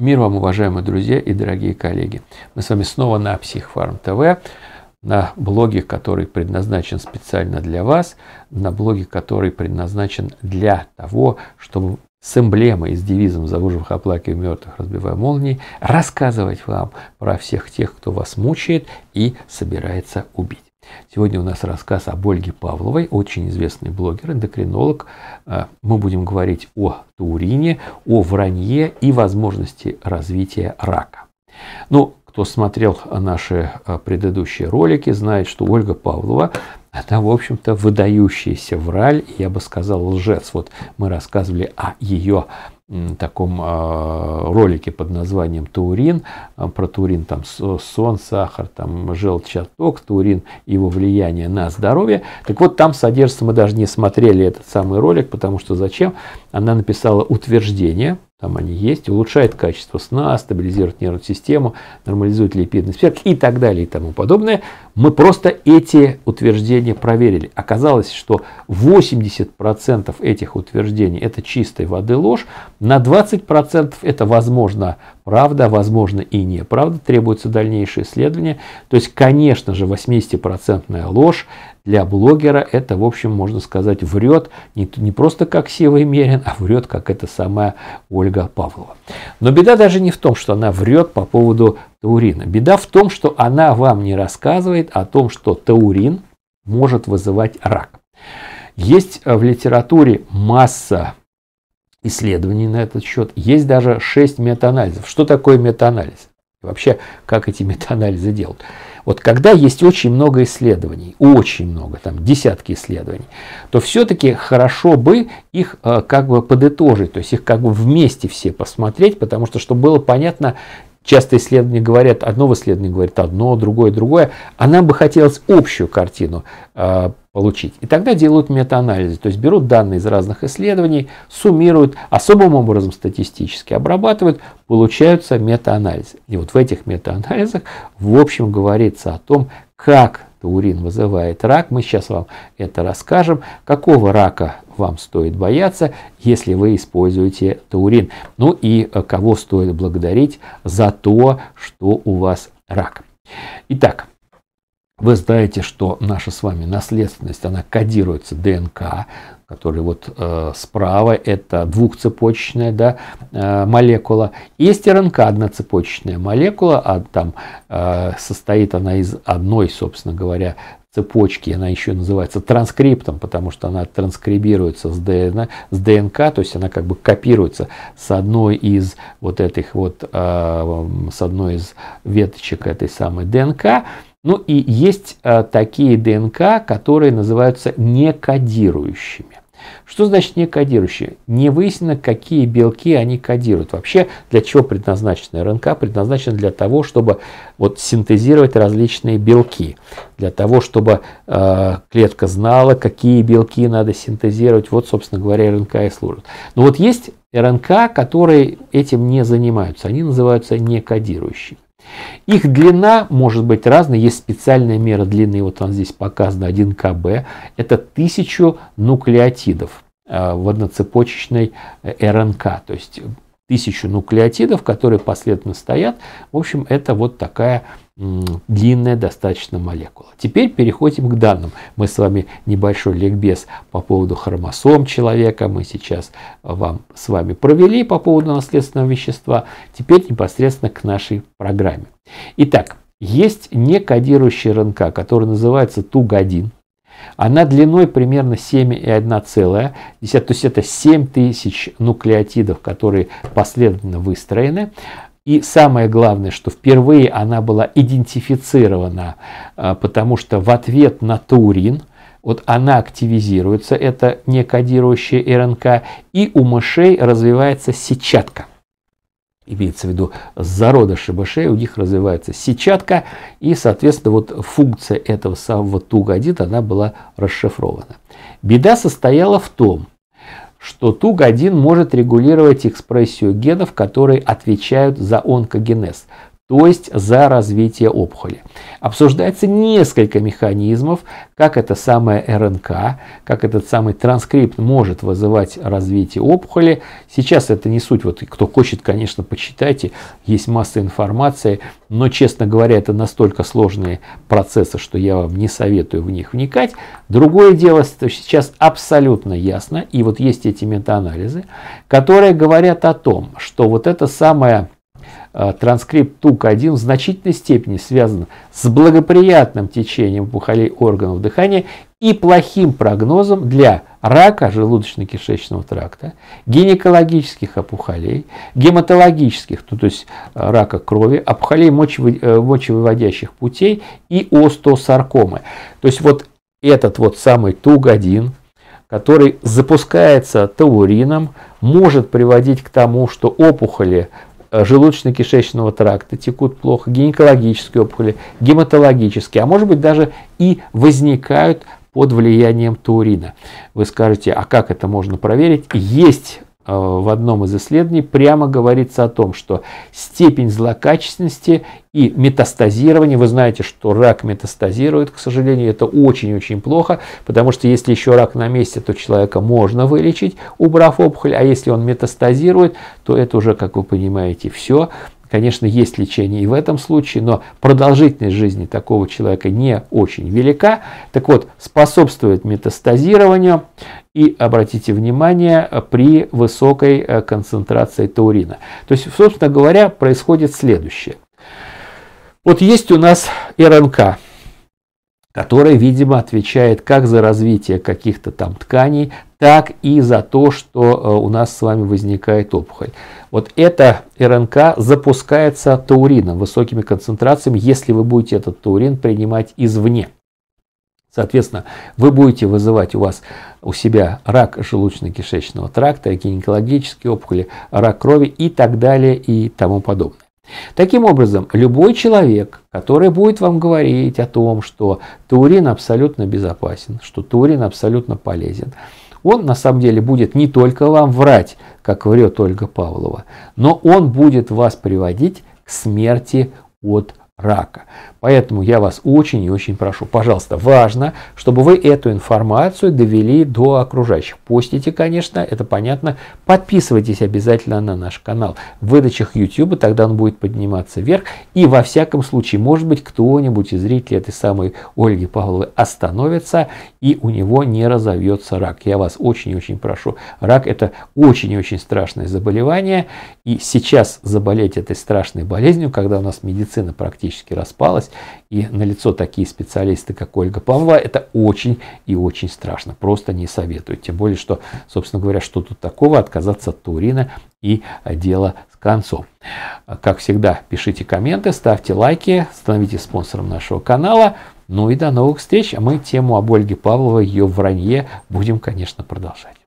Мир вам, уважаемые друзья и дорогие коллеги. Мы с вами снова на Психфарм ТВ, на блоге, который предназначен специально для вас, на блоге, который предназначен для того, чтобы с эмблемой, с девизом «Завуживых оплакивая мертвых, разбивая молнии», рассказывать вам про всех тех, кто вас мучает и собирается убить. Сегодня у нас рассказ об Ольге Павловой, очень известный блогер, эндокринолог. А, мы будем говорить о таурине, о вранье и возможности развития рака. Ну, кто смотрел наши а, предыдущие ролики, знает, что Ольга Павлова это, в общем-то, выдающийся враль, я бы сказал, лжец. Вот мы рассказывали о ее таком а, ролике под названием «Таурин», а, про таурин там сон, сахар, там желчный желчаток, таурин, его влияние на здоровье. Так вот, там содержится, мы даже не смотрели этот самый ролик, потому что зачем? Она написала утверждение, там они есть, улучшает качество сна, стабилизирует нервную систему, нормализует липидный спектр и так далее и тому подобное. Мы просто эти утверждения проверили. Оказалось, что 80% этих утверждений это чистой воды ложь, на 20% это возможно правда, возможно и неправда, требуется дальнейшее исследование. То есть, конечно же, 80-процентная ложь для блогера это, в общем, можно сказать, врет не, не просто как Сева Мерин, а врет как эта самая Ольга Павлова. Но беда даже не в том, что она врет по поводу таурина. Беда в том, что она вам не рассказывает о том, что таурин может вызывать рак. Есть э, в литературе масса исследований на этот счет. Есть даже 6 метаанализов. Что такое метаанализ? вообще, как эти метаанализы делают? Вот когда есть очень много исследований, очень много, там десятки исследований, то все-таки хорошо бы их э, как бы подытожить, то есть их как бы вместе все посмотреть, потому что, чтобы было понятно, Часто исследования говорят, одно исследование говорит одно, другое, другое. А нам бы хотелось общую картину а, получить. И тогда делают метаанализы, то есть берут данные из разных исследований, суммируют, особым образом статистически обрабатывают, получаются метаанализы. И вот в этих метаанализах в общем говорится о том, как таурин вызывает рак. Мы сейчас вам это расскажем, какого рака вам стоит бояться, если вы используете таурин. Ну и э, кого стоит благодарить за то, что у вас рак. Итак, вы знаете, что наша с вами наследственность, она кодируется ДНК, который вот э, справа это двухцепочечная да, э, молекула. Есть РНК одноцепочечная молекула, а там э, состоит она из одной, собственно говоря, цепочки, она еще называется транскриптом, потому что она транскрибируется с ДНК, с ДНК то есть она как бы копируется с одной из вот этих вот, э, с одной из веточек этой самой ДНК. Ну и есть э, такие ДНК, которые называются некодирующими. Что значит не кодирующие? Не выяснено, какие белки они кодируют. Вообще, для чего предназначена РНК? Предназначена для того, чтобы вот, синтезировать различные белки. Для того, чтобы э, клетка знала, какие белки надо синтезировать. Вот, собственно говоря, РНК и служит. Но вот есть РНК, которые этим не занимаются. Они называются некодирующими. Их длина может быть разной, есть специальная мера длины, вот он здесь показан, 1 КБ, это 1000 нуклеотидов э, в одноцепочечной э, РНК, то есть тысячу нуклеотидов, которые последовательно стоят. В общем, это вот такая длинная достаточно молекула. Теперь переходим к данным. Мы с вами небольшой ликбез по поводу хромосом человека. Мы сейчас вам с вами провели по поводу наследственного вещества. Теперь непосредственно к нашей программе. Итак, есть некодирующий РНК, который называется Тугадин. Она длиной примерно 7,1, то есть это 7000 нуклеотидов, которые последовательно выстроены. И самое главное, что впервые она была идентифицирована, а, потому что в ответ на турин, вот она активизируется, это некодирующая РНК, и у мышей развивается сетчатка имеется в виду зародыши мышей, у них развивается сетчатка, и, соответственно, вот функция этого самого тугодита, она была расшифрована. Беда состояла в том, что туг-1 может регулировать экспрессию генов, которые отвечают за онкогенез то есть за развитие опухоли. Обсуждается несколько механизмов, как это самое РНК, как этот самый транскрипт может вызывать развитие опухоли. Сейчас это не суть, вот кто хочет, конечно, почитайте, есть масса информации, но, честно говоря, это настолько сложные процессы, что я вам не советую в них вникать. Другое дело, что сейчас абсолютно ясно, и вот есть эти метаанализы, которые говорят о том, что вот это самое а, транскрипт ТУК-1 в значительной степени связан с благоприятным течением опухолей органов дыхания и плохим прогнозом для рака желудочно-кишечного тракта, гинекологических опухолей, гематологических, ну, то есть а, рака крови, опухолей э, мочевыводящих путей и остеосаркомы. То есть вот этот вот самый ТУГ-1, который запускается таурином, может приводить к тому, что опухоли Э, желудочно-кишечного тракта, текут плохо, гинекологические опухоли, гематологические, а может быть даже и возникают под влиянием таурина. Вы скажете, а как это можно проверить? Есть Э, в одном из исследований прямо говорится о том, что степень злокачественности и метастазирование, вы знаете, что рак метастазирует, к сожалению, это очень-очень плохо, потому что если еще рак на месте, то человека можно вылечить, убрав опухоль, а если он метастазирует, то это уже, как вы понимаете, все, Конечно, есть лечение и в этом случае, но продолжительность жизни такого человека не очень велика. Так вот, способствует метастазированию и, обратите внимание, э, при высокой э, концентрации таурина. То есть, собственно говоря, происходит следующее. Вот есть у нас РНК, которая, видимо, отвечает как за развитие каких-то там тканей, так и за то, что э, у нас с вами возникает опухоль. Вот эта РНК запускается таурином, высокими концентрациями, если вы будете этот таурин принимать извне. Соответственно, вы будете вызывать у вас у себя рак желудочно-кишечного тракта, гинекологические опухоли, рак крови и так далее и тому подобное. Таким образом, любой человек, который будет вам говорить о том, что турин абсолютно безопасен, что турин абсолютно полезен, он на самом деле будет не только вам врать, как врет Ольга Павлова, но он будет вас приводить к смерти от рака. Поэтому я вас очень и очень прошу, пожалуйста, важно, чтобы вы эту информацию довели до окружающих. Постите, конечно, это понятно. Подписывайтесь обязательно на наш канал. В выдачах YouTube, тогда он будет подниматься вверх. И во всяком случае, может быть, кто-нибудь из зрителей этой самой Ольги Павловой остановится и у него не разовьется рак. Я вас очень и очень прошу. Рак это очень и очень страшное заболевание. И сейчас заболеть этой страшной болезнью, когда у нас медицина практически практически распалась. И на лицо такие специалисты, как Ольга Павлова, это очень и очень страшно. Просто не советую. Тем более, что, собственно говоря, что тут такого отказаться от турина и дело с концом. Как всегда, пишите комменты, ставьте лайки, становитесь спонсором нашего канала. Ну и до новых встреч. А мы тему об Ольге Павловой, ее вранье будем, конечно, продолжать.